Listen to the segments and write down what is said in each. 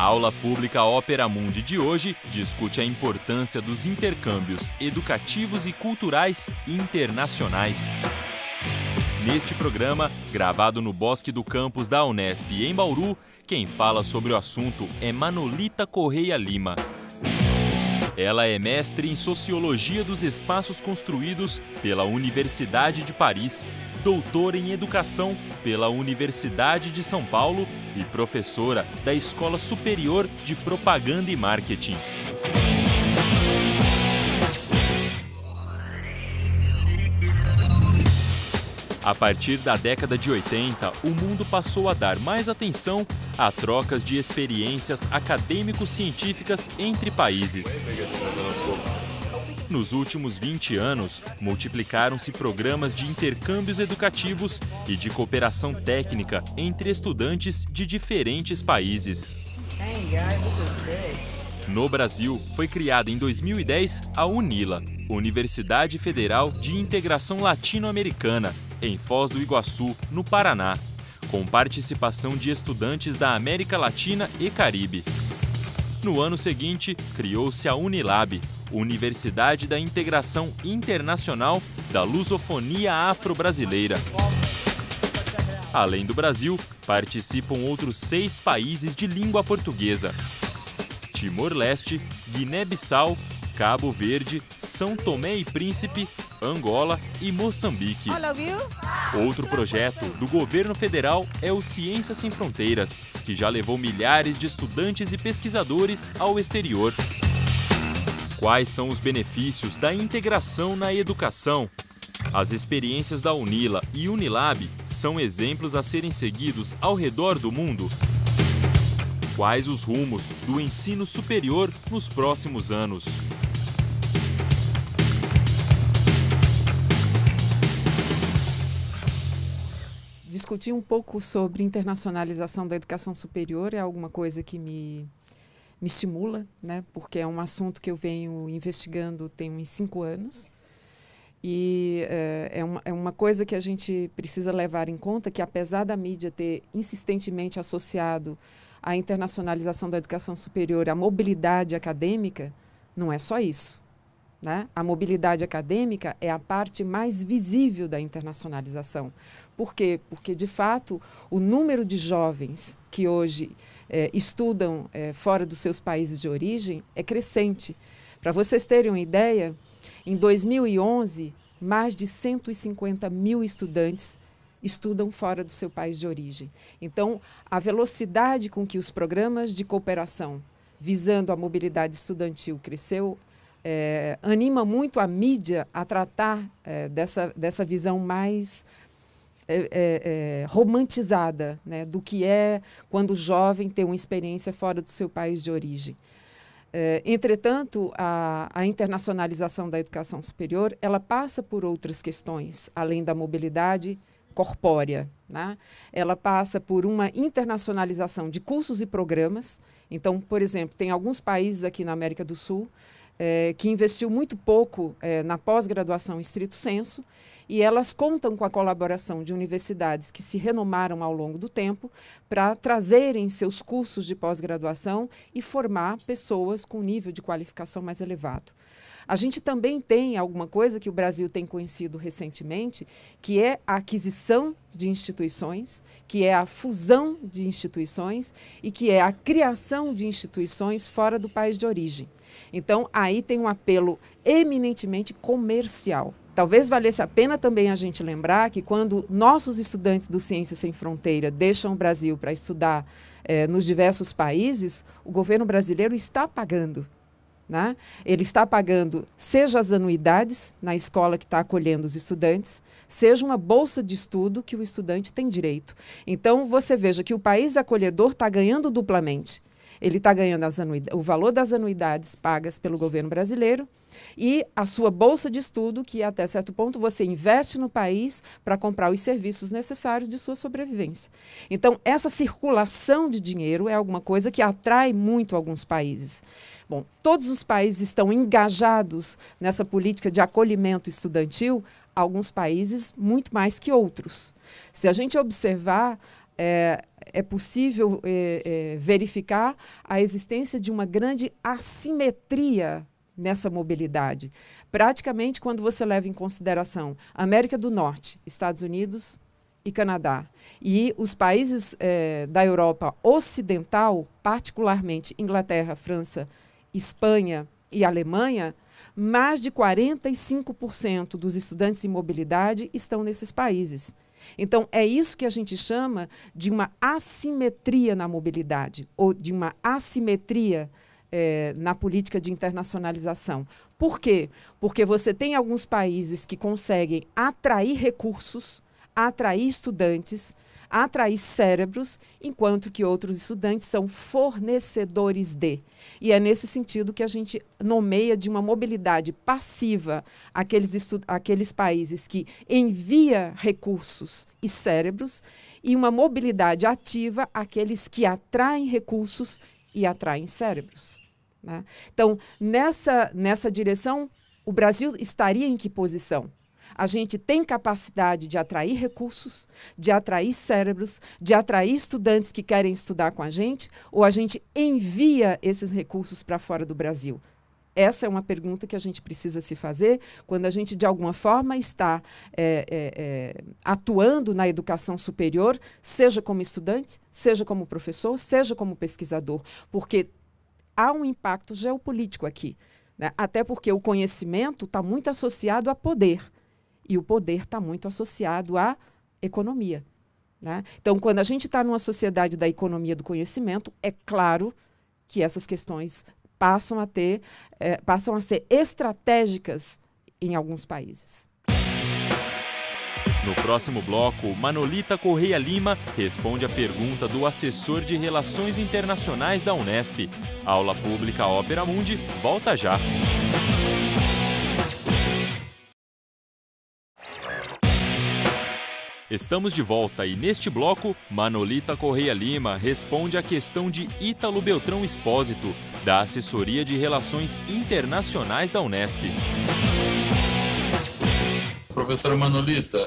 aula pública Ópera Mundi de hoje discute a importância dos intercâmbios educativos e culturais internacionais. Neste programa, gravado no Bosque do Campus da Unesp em Bauru, quem fala sobre o assunto é Manolita Correia Lima. Ela é mestre em Sociologia dos Espaços Construídos pela Universidade de Paris doutora em Educação pela Universidade de São Paulo e professora da Escola Superior de Propaganda e Marketing. A partir da década de 80, o mundo passou a dar mais atenção a trocas de experiências acadêmico-científicas entre países. Nos últimos 20 anos, multiplicaram-se programas de intercâmbios educativos e de cooperação técnica entre estudantes de diferentes países. No Brasil, foi criada em 2010 a UNILA, Universidade Federal de Integração Latino-Americana, em Foz do Iguaçu, no Paraná, com participação de estudantes da América Latina e Caribe. No ano seguinte, criou-se a Unilab, Universidade da Integração Internacional da Lusofonia Afro-Brasileira. Além do Brasil, participam outros seis países de língua portuguesa: Timor-Leste, Guiné-Bissau, Cabo Verde, São Tomé e Príncipe, Angola e Moçambique. Outro projeto do governo federal é o Ciências Sem Fronteiras, que já levou milhares de estudantes e pesquisadores ao exterior. Quais são os benefícios da integração na educação? As experiências da Unila e Unilab são exemplos a serem seguidos ao redor do mundo. Quais os rumos do ensino superior nos próximos anos? Discutir um pouco sobre internacionalização da educação superior é alguma coisa que me me estimula, né? porque é um assunto que eu venho investigando tem uns cinco anos. E uh, é, uma, é uma coisa que a gente precisa levar em conta que, apesar da mídia ter insistentemente associado a internacionalização da educação superior à mobilidade acadêmica, não é só isso. Né? A mobilidade acadêmica é a parte mais visível da internacionalização. Por quê? Porque, de fato, o número de jovens que hoje é, estudam é, fora dos seus países de origem é crescente. Para vocês terem uma ideia, em 2011, mais de 150 mil estudantes estudam fora do seu país de origem. Então, a velocidade com que os programas de cooperação visando a mobilidade estudantil cresceu é, anima muito a mídia a tratar é, dessa, dessa visão mais é, é, é, romantizada né, do que é quando o jovem tem uma experiência fora do seu país de origem. É, entretanto, a, a, internacionalização da educação superior ela passa por outras questões, além da mobilidade corpórea. Né? Ela passa por uma internacionalização de cursos e programas. Então, por exemplo, tem alguns países aqui na América do Sul é, que investiu muito pouco é, na pós-graduação em estrito senso, e elas contam com a colaboração de universidades que se renomaram ao longo do tempo para trazerem seus cursos de pós-graduação e formar pessoas com nível de qualificação mais elevado. A gente também tem alguma coisa que o Brasil tem conhecido recentemente, que é a aquisição de instituições, que é a fusão de instituições e que é a criação de instituições fora do país de origem. Então, aí tem um apelo eminentemente comercial. Talvez valesse a pena também a gente lembrar que quando nossos estudantes do Ciências Sem Fronteira deixam o Brasil para estudar eh, nos diversos países, o governo brasileiro está pagando. Né? Ele está pagando, seja as anuidades na escola que está acolhendo os estudantes, seja uma bolsa de estudo que o estudante tem direito. Então, você veja que o país acolhedor está ganhando duplamente ele está ganhando o valor das anuidades pagas pelo governo brasileiro e a sua bolsa de estudo, que até certo ponto você investe no país para comprar os serviços necessários de sua sobrevivência. Então, essa circulação de dinheiro é alguma coisa que atrai muito alguns países. Bom, todos os países estão engajados nessa política de acolhimento estudantil, alguns países muito mais que outros. Se a gente observar, é, é possível é, é, verificar a existência de uma grande assimetria nessa mobilidade. Praticamente, quando você leva em consideração América do Norte, Estados Unidos e Canadá, e os países é, da Europa Ocidental, particularmente Inglaterra, França, Espanha e Alemanha, mais de 45% dos estudantes em mobilidade estão nesses países. Então, é isso que a gente chama de uma assimetria na mobilidade, ou de uma assimetria é, na política de internacionalização. Por quê? Porque você tem alguns países que conseguem atrair recursos, atrair estudantes atrair cérebros, enquanto que outros estudantes são fornecedores de. E é nesse sentido que a gente nomeia de uma mobilidade passiva aqueles, aqueles países que envia recursos e cérebros, e uma mobilidade ativa aqueles que atraem recursos e atraem cérebros. Né? Então, nessa, nessa direção, o Brasil estaria em que posição? a gente tem capacidade de atrair recursos, de atrair cérebros, de atrair estudantes que querem estudar com a gente, ou a gente envia esses recursos para fora do Brasil? Essa é uma pergunta que a gente precisa se fazer quando a gente, de alguma forma, está é, é, atuando na educação superior, seja como estudante, seja como professor, seja como pesquisador, porque há um impacto geopolítico aqui. Né? Até porque o conhecimento está muito associado a poder e o poder está muito associado à economia. Né? Então, quando a gente está numa sociedade da economia do conhecimento, é claro que essas questões passam a ter, é, passam a ser estratégicas em alguns países. No próximo bloco, Manolita Correia Lima responde a pergunta do assessor de Relações Internacionais da Unesp. aula pública Ópera Mundi volta já. Estamos de volta e neste bloco, Manolita Correia Lima responde à questão de Ítalo Beltrão Espósito, da Assessoria de Relações Internacionais da Unesp. Professora Manolita,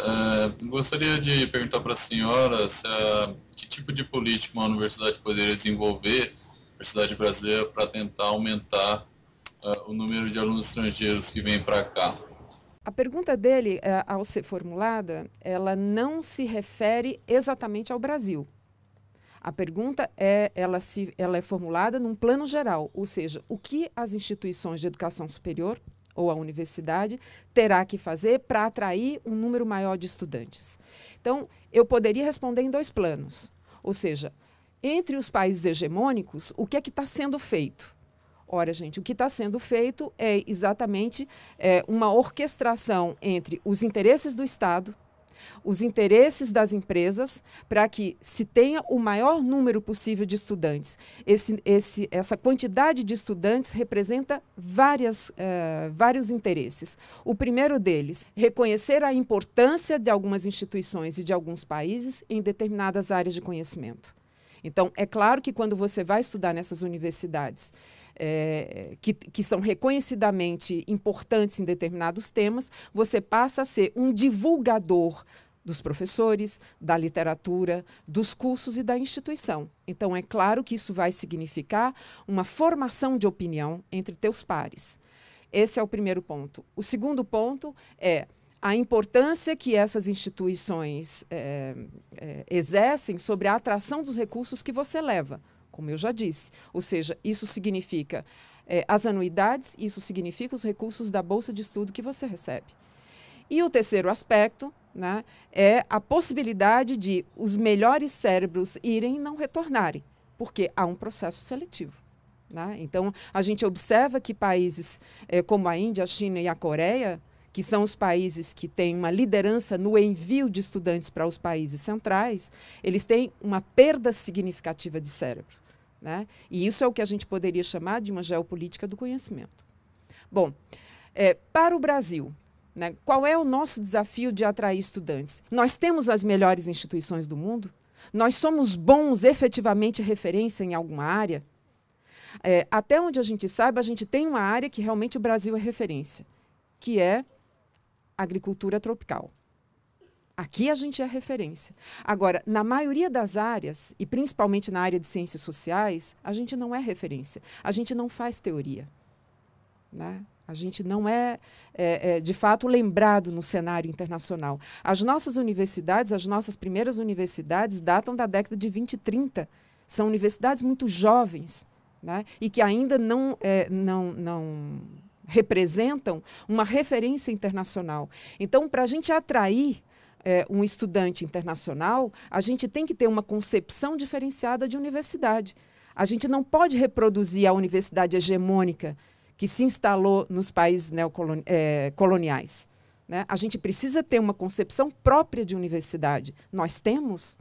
é, gostaria de perguntar para a senhora se, eh, que tipo de política uma universidade poderia desenvolver, universidade brasileira, para tentar aumentar eh, o número de alunos estrangeiros que vêm para cá. A pergunta dele, eh, ao ser formulada, ela não se refere exatamente ao Brasil. A pergunta é, ela, se, ela é formulada num plano geral, ou seja, o que as instituições de educação superior ou a universidade terá que fazer para atrair um número maior de estudantes. Então, eu poderia responder em dois planos, ou seja, entre os países hegemônicos, o que é que está sendo feito? Ora, gente, o que está sendo feito é exatamente é, uma orquestração entre os interesses do Estado, os interesses das empresas para que se tenha o maior número possível de estudantes. Esse, esse, essa quantidade de estudantes representa várias, é, vários interesses. O primeiro deles, reconhecer a importância de algumas instituições e de alguns países em determinadas áreas de conhecimento. Então, é claro que quando você vai estudar nessas universidades, é, que, que são reconhecidamente importantes em determinados temas, você passa a ser um divulgador dos professores, da literatura, dos cursos e da instituição. Então, é claro que isso vai significar uma formação de opinião entre teus pares. Esse é o primeiro ponto. O segundo ponto é a importância que essas instituições é, é, exercem sobre a atração dos recursos que você leva como eu já disse. Ou seja, isso significa é, as anuidades, isso significa os recursos da bolsa de estudo que você recebe. E o terceiro aspecto né, é a possibilidade de os melhores cérebros irem e não retornarem, porque há um processo seletivo. Né? Então, a gente observa que países é, como a Índia, a China e a Coreia, que são os países que têm uma liderança no envio de estudantes para os países centrais, eles têm uma perda significativa de cérebro. Né? E isso é o que a gente poderia chamar de uma geopolítica do conhecimento. Bom, é, para o Brasil, né, qual é o nosso desafio de atrair estudantes? Nós temos as melhores instituições do mundo? Nós somos bons, efetivamente, referência em alguma área? É, até onde a gente saiba, a gente tem uma área que realmente o Brasil é referência, que é agricultura tropical. Aqui a gente é referência. Agora, na maioria das áreas, e principalmente na área de ciências sociais, a gente não é referência. A gente não faz teoria. Né? A gente não é, é, é, de fato, lembrado no cenário internacional. As nossas universidades, as nossas primeiras universidades, datam da década de 20 e 30. São universidades muito jovens né? e que ainda não, é, não, não representam uma referência internacional. Então, para a gente atrair é, um estudante internacional, a gente tem que ter uma concepção diferenciada de universidade. A gente não pode reproduzir a universidade hegemônica que se instalou nos países neocoloniais. É, né? A gente precisa ter uma concepção própria de universidade. Nós temos.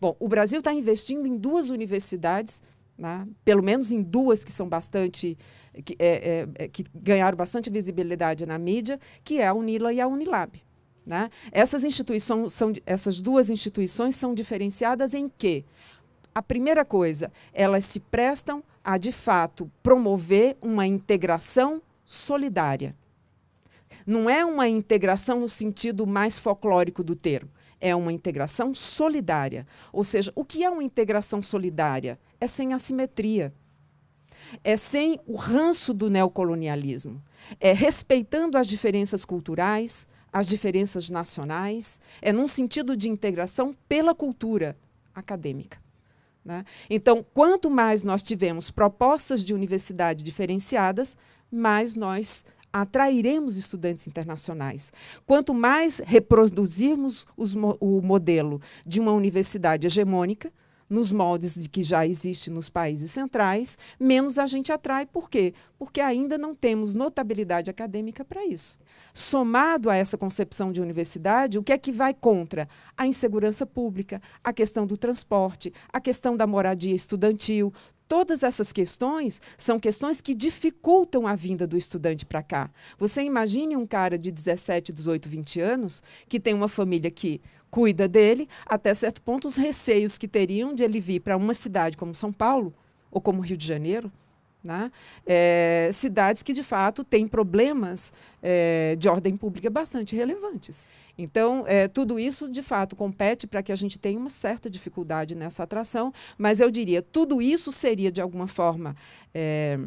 Bom, o Brasil está investindo em duas universidades, né? pelo menos em duas que são bastante. Que, é, é, é que ganharam bastante visibilidade na mídia, que é a Unila e a Unilab. Né? Essas, instituições são, essas duas instituições são diferenciadas em que? A primeira coisa, elas se prestam a, de fato, promover uma integração solidária. Não é uma integração no sentido mais folclórico do termo, é uma integração solidária. Ou seja, o que é uma integração solidária? É sem assimetria é sem o ranço do neocolonialismo, é respeitando as diferenças culturais, as diferenças nacionais, é num sentido de integração pela cultura acadêmica. Né? Então, quanto mais nós tivermos propostas de universidade diferenciadas, mais nós atrairemos estudantes internacionais. Quanto mais reproduzirmos os, o modelo de uma universidade hegemônica, nos moldes de que já existe nos países centrais, menos a gente atrai. Por quê? Porque ainda não temos notabilidade acadêmica para isso. Somado a essa concepção de universidade, o que é que vai contra? A insegurança pública, a questão do transporte, a questão da moradia estudantil, todas essas questões são questões que dificultam a vinda do estudante para cá. Você imagine um cara de 17, 18, 20 anos que tem uma família que cuida dele, até certo ponto os receios que teriam de ele vir para uma cidade como São Paulo ou como Rio de Janeiro, né? É, cidades que de fato têm problemas é, de ordem pública bastante relevantes. Então, é, tudo isso de fato compete para que a gente tenha uma certa dificuldade nessa atração, mas eu diria tudo isso seria de alguma forma é,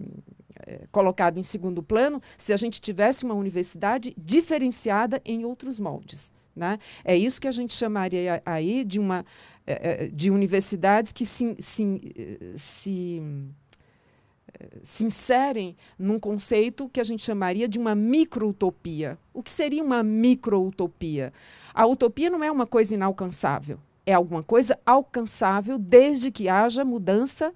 é, colocado em segundo plano se a gente tivesse uma universidade diferenciada em outros moldes. Né? É isso que a gente chamaria aí de, uma, é, é, de universidades que se, se, se, se inserem num conceito que a gente chamaria de uma micro utopia. O que seria uma micro utopia? A utopia não é uma coisa inalcançável, é alguma coisa alcançável desde que haja mudança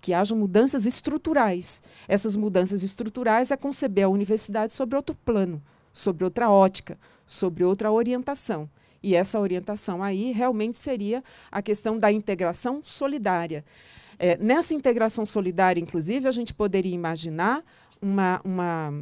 que haja mudanças estruturais. Essas mudanças estruturais é conceber a universidade sobre outro plano, sobre outra ótica, sobre outra orientação. E essa orientação aí realmente seria a questão da integração solidária. É, nessa integração solidária, inclusive, a gente poderia imaginar uma, uma,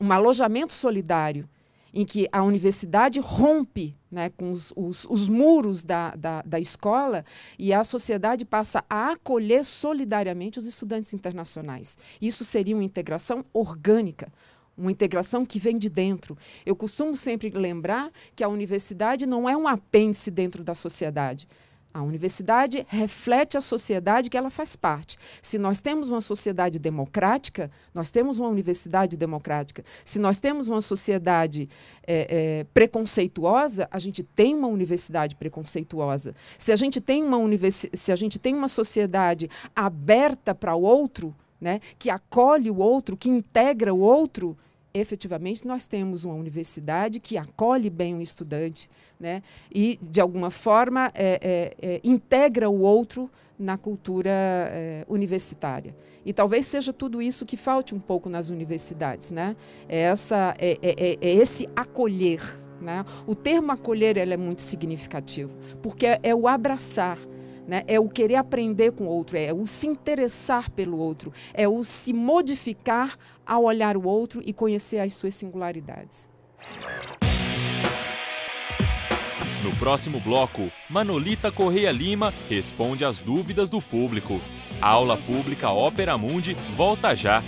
um alojamento solidário, em que a universidade rompe né, com os, os, os muros da, da, da, escola e a sociedade passa a acolher solidariamente os estudantes internacionais. Isso seria uma integração orgânica, uma integração que vem de dentro. Eu costumo sempre lembrar que a universidade não é um apêndice dentro da sociedade. A universidade reflete a sociedade que ela faz parte. Se nós temos uma sociedade democrática, nós temos uma universidade democrática. Se nós temos uma sociedade é, é, preconceituosa, a gente tem uma universidade preconceituosa. Se a gente tem uma, se a gente tem uma sociedade aberta para o outro, né, que acolhe o outro, que integra o outro, efetivamente nós temos uma universidade que acolhe bem o estudante né, e, de alguma forma, é, é, é, integra o outro na cultura é, universitária. E talvez seja tudo isso que falte um pouco nas universidades, né? É, essa, é, é, é esse acolher. Né? O termo acolher é muito significativo, porque é o abraçar, né? É o querer aprender com o outro, é o se interessar pelo outro, é o se modificar ao olhar o outro e conhecer as suas singularidades. No próximo bloco, Manolita Correia Lima responde às dúvidas do público. A aula pública Ópera Mundi volta já.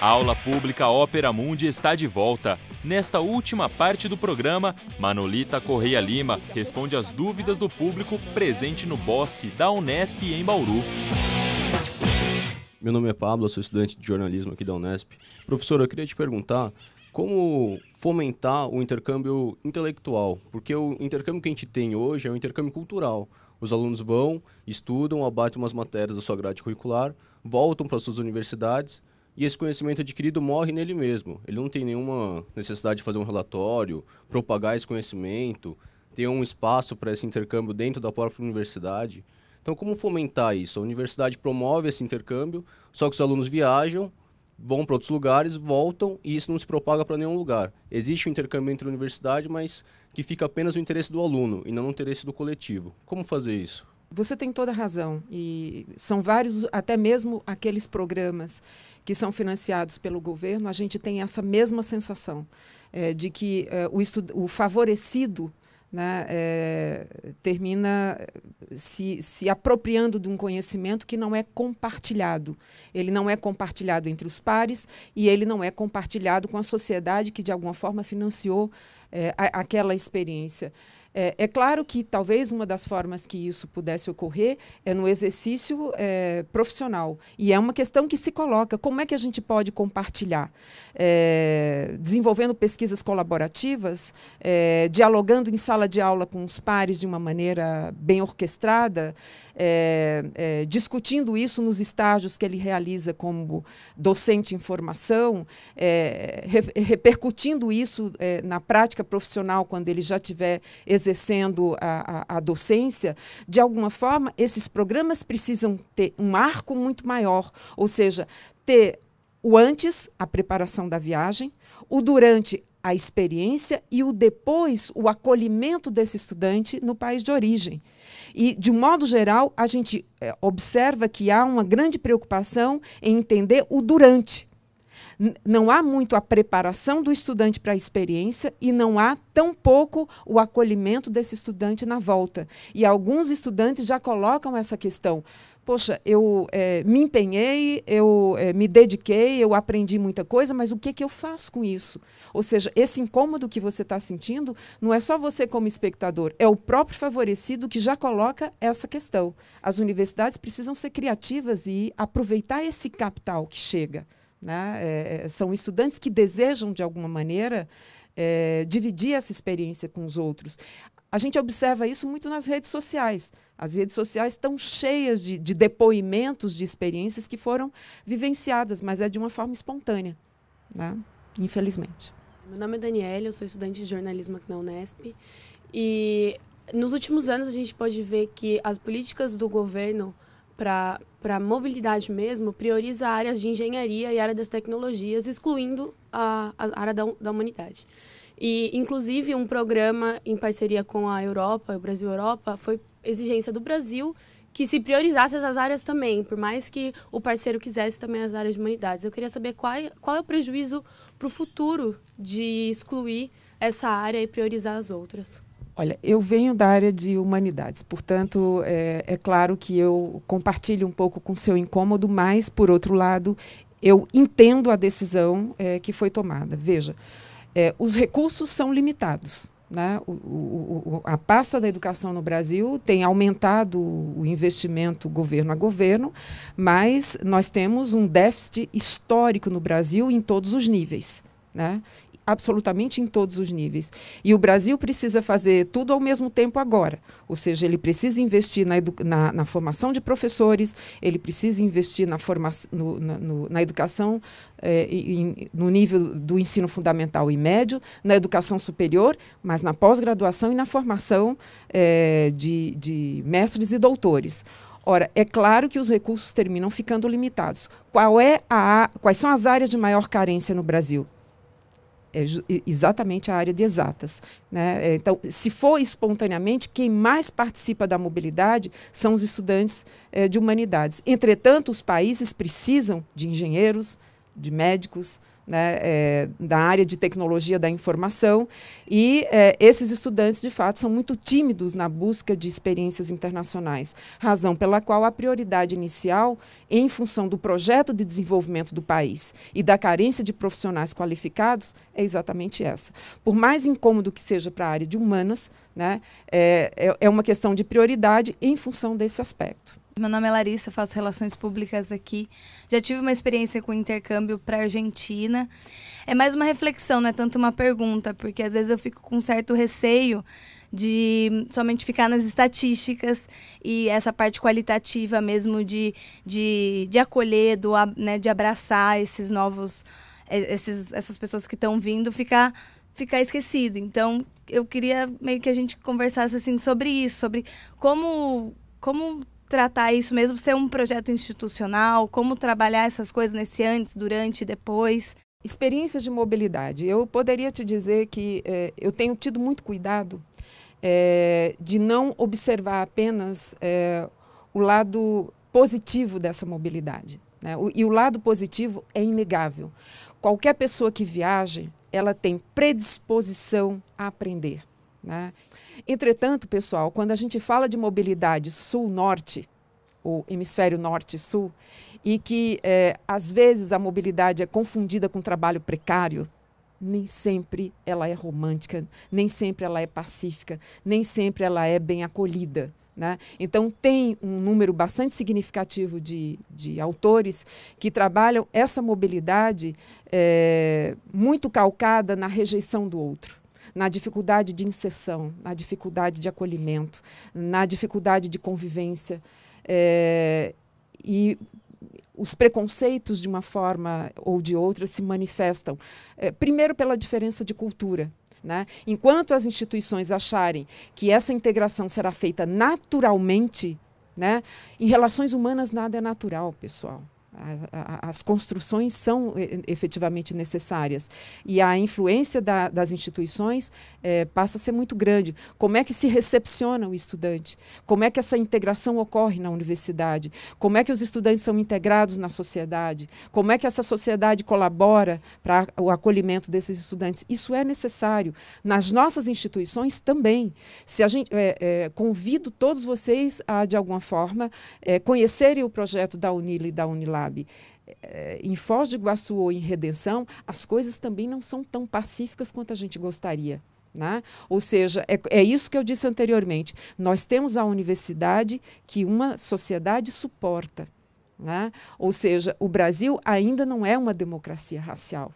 A aula pública Ópera Mundi está de volta. Nesta última parte do programa, Manolita Correia Lima responde às dúvidas do público presente no bosque da Unesp em Bauru. Meu nome é Pablo, sou estudante de jornalismo aqui da Unesp. Professor, eu queria te perguntar como fomentar o intercâmbio intelectual, porque o intercâmbio que a gente tem hoje é um intercâmbio cultural. Os alunos vão, estudam, abatem umas matérias da sua grade curricular, voltam para suas universidades e esse conhecimento adquirido morre nele mesmo. Ele não tem nenhuma necessidade de fazer um relatório, propagar esse conhecimento, ter um espaço para esse intercâmbio dentro da própria universidade. Então, como fomentar isso? A universidade promove esse intercâmbio, só que os alunos viajam, vão para outros lugares, voltam e isso não se propaga para nenhum lugar. Existe o um intercâmbio entre a universidade, mas que fica apenas o interesse do aluno e não o interesse do coletivo. Como fazer isso? Você tem toda a razão. E são vários, até mesmo aqueles programas que são financiados pelo governo, a gente tem essa mesma sensação é, de que é, o, o, favorecido né, é, termina se, se apropriando de um conhecimento que não é compartilhado. Ele não é compartilhado entre os pares e ele não é compartilhado com a sociedade que, de alguma forma, financiou é, a, aquela experiência. É, é, claro que talvez uma das formas que isso pudesse ocorrer é no exercício é, profissional. E é uma questão que se coloca: como é que a gente pode compartilhar? É, desenvolvendo pesquisas colaborativas, é, dialogando em sala de aula com os pares de uma maneira bem orquestrada é, é, discutindo isso nos estágios que ele realiza como docente em formação, é, re, repercutindo isso é, na prática profissional quando ele já estiver exercendo a, a, a, docência, de alguma forma, esses programas precisam ter um arco muito maior, ou seja, ter o antes, a preparação da viagem, o durante, a experiência e o depois, o acolhimento desse estudante no país de origem. E, de um modo geral, a gente é, observa que há uma grande preocupação em entender o durante. N não há muito a preparação do estudante para a experiência e não há tão pouco o acolhimento desse estudante na volta. E alguns estudantes já colocam essa questão poxa, eu é, me empenhei, eu é, me dediquei, eu aprendi muita coisa, mas o que, que eu faço com isso? Ou seja, esse incômodo que você está sentindo não é só você como espectador, é o próprio favorecido que já coloca essa questão. As universidades precisam ser criativas e aproveitar esse capital que chega. Né? É, é são estudantes que desejam, de alguma maneira, é, dividir essa experiência com os outros. A gente observa isso muito nas redes sociais. As redes sociais estão cheias de, de depoimentos de experiências que foram vivenciadas, mas é de uma forma espontânea, né? infelizmente. Meu nome é Daniela, eu sou estudante de jornalismo aqui na Unesp e nos últimos anos a gente pode ver que as políticas do governo para a mobilidade mesmo prioriza áreas de engenharia e área das tecnologias, excluindo a, a área da, da humanidade. E, inclusive, um programa em parceria com a Europa, o Brasil Europa, foi exigência do Brasil que se priorizasse essas áreas também, por mais que o parceiro quisesse também as áreas de humanidades. Eu queria saber qual é, qual é o prejuízo para o futuro de excluir essa área e priorizar as outras. Olha, eu venho da área de humanidades, portanto, é, é claro que eu compartilho um pouco com seu incômodo, mas, por outro lado, eu entendo a decisão é, que foi tomada. Veja, é, os recursos são limitados. Né? O, o, a pasta da educação no Brasil tem aumentado o investimento governo a governo, mas nós temos um déficit histórico no Brasil em todos os níveis. Né? absolutamente em todos os níveis. E o Brasil precisa fazer tudo ao mesmo tempo agora. Ou seja, ele precisa investir na, na, na formação de professores, ele precisa investir na, forma no, na, no, na educação eh, no nível do ensino fundamental e médio, na educação superior, mas na pós-graduação e na formação eh, de, de mestres e doutores. Ora, é claro que os recursos terminam ficando limitados. Qual é a, quais são as áreas de maior carência no Brasil? é exatamente a área de exatas. Né? É, então, se for espontaneamente, quem mais participa da mobilidade são os estudantes é, de humanidades. Entretanto, os países precisam de engenheiros, de médicos, né, é, da área de tecnologia da informação, e é, esses estudantes, de fato, são muito tímidos na busca de experiências internacionais, razão pela qual a prioridade inicial, em função do projeto de desenvolvimento do país e da carência de profissionais qualificados, é exatamente essa. Por mais incômodo que seja para a área de humanas, né, eh, é, é uma questão de prioridade em função desse aspecto. Meu nome é Larissa, faço relações públicas aqui. Já tive uma experiência com intercâmbio para Argentina. É mais uma reflexão, não é tanto uma pergunta, porque às vezes eu fico com certo receio de somente ficar nas estatísticas e essa parte qualitativa mesmo de, de, de acolher, do, né, de abraçar esses novos, é, esses, essas pessoas que estão vindo, ficar, ficar esquecido. Então, eu queria meio que a gente conversasse assim sobre isso, sobre como, como tratar isso mesmo, ser um projeto institucional, como trabalhar essas coisas nesse antes, durante e depois? Experiências de mobilidade. Eu poderia te dizer que é, eu tenho tido muito cuidado é, de não observar apenas é, o lado positivo dessa mobilidade. Né? O, e o lado positivo é inegável. Qualquer pessoa que viaje, ela tem predisposição a aprender. Né? Entretanto, pessoal, quando a gente fala de mobilidade sul-norte, o hemisfério norte-sul, e que é, às vezes a mobilidade é confundida com trabalho precário, nem sempre ela é romântica, nem sempre ela é pacífica, nem sempre ela é bem acolhida. Né? Então, tem um número bastante significativo de, de autores que trabalham essa mobilidade é, muito calcada na rejeição do outro na dificuldade de inserção, na dificuldade de acolhimento, na dificuldade de convivência. É, e os preconceitos, de uma forma ou de outra, se manifestam. É, primeiro, pela diferença de cultura. Né? Enquanto as instituições acharem que essa integração será feita naturalmente, né? em relações humanas nada é natural, pessoal as construções são efetivamente necessárias e a influência da, das instituições é, passa a ser muito grande. Como é que se recepciona o estudante? Como é que essa integração ocorre na universidade? Como é que os estudantes são integrados na sociedade? Como é que essa sociedade colabora para o acolhimento desses estudantes? Isso é necessário nas nossas instituições também. Se a gente é, é, convido todos vocês a de alguma forma é, conhecerem o projeto da Unil e da Unilab sabe, eh, em Foz de Iguaçu ou em Redenção, as coisas também não são tão pacíficas quanto a gente gostaria. Né? Ou seja, é, é, isso que eu disse anteriormente. Nós temos a universidade que uma sociedade suporta. Né? Ou seja, o Brasil ainda não é uma democracia racial.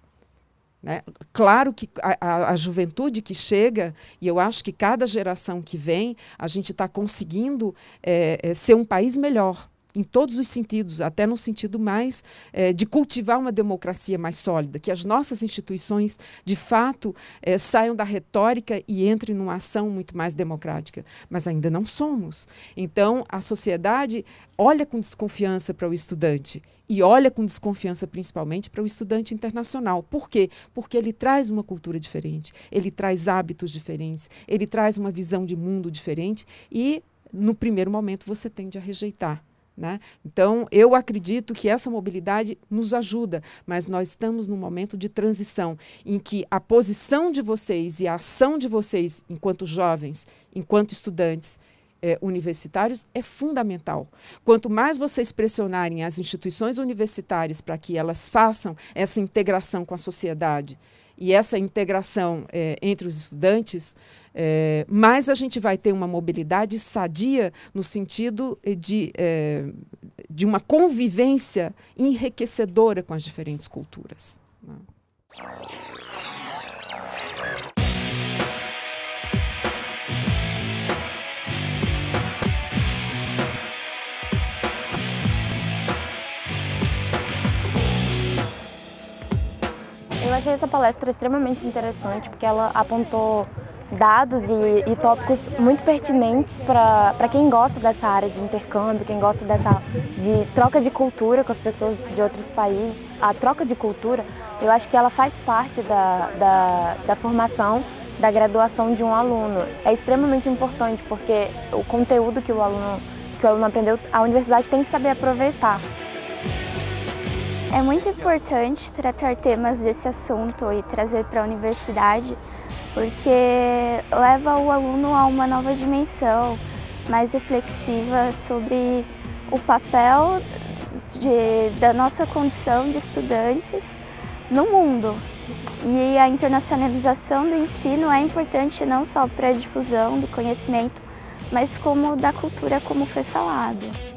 Né? Claro que a, a, juventude que chega, e eu acho que cada geração que vem, a gente está conseguindo é, é, ser um país melhor em todos os sentidos, até no sentido mais eh, de cultivar uma democracia mais sólida, que as nossas instituições, de fato, eh, saiam da retórica e entrem numa ação muito mais democrática. Mas ainda não somos. Então, a sociedade olha com desconfiança para o estudante e olha com desconfiança principalmente para o estudante internacional. Por quê? Porque ele traz uma cultura diferente, ele traz hábitos diferentes, ele traz uma visão de mundo diferente e, no primeiro momento, você tende a rejeitar. Né? Então, eu acredito que essa mobilidade nos ajuda, mas nós estamos num momento de transição em que a posição de vocês e a ação de vocês, enquanto jovens, enquanto estudantes, é, universitários é fundamental. Quanto mais vocês pressionarem as instituições universitárias para que elas façam essa integração com a sociedade e essa integração é, entre os estudantes, é, mas a gente vai ter uma mobilidade sadia no sentido eh, de, é, de uma convivência enriquecedora com as diferentes culturas. Né? Eu achei essa palestra extremamente interessante porque ela apontou dados e, e tópicos muito pertinentes para quem gosta dessa área de intercâmbio, quem gosta dessa de troca de cultura com as pessoas de outros países. A troca de cultura, eu acho que ela faz parte da, da, da formação da graduação de um aluno. É extremamente importante porque o conteúdo que o aluno, que o aluno aprendeu, a universidade tem que saber aproveitar. É muito importante tratar temas desse assunto e trazer para a universidade, porque leva o aluno a uma nova dimensão, mais reflexiva sobre o papel de, da nossa condição de estudantes no mundo. E a internacionalização do ensino é importante não só para a difusão do conhecimento, mas como da cultura, como foi falado.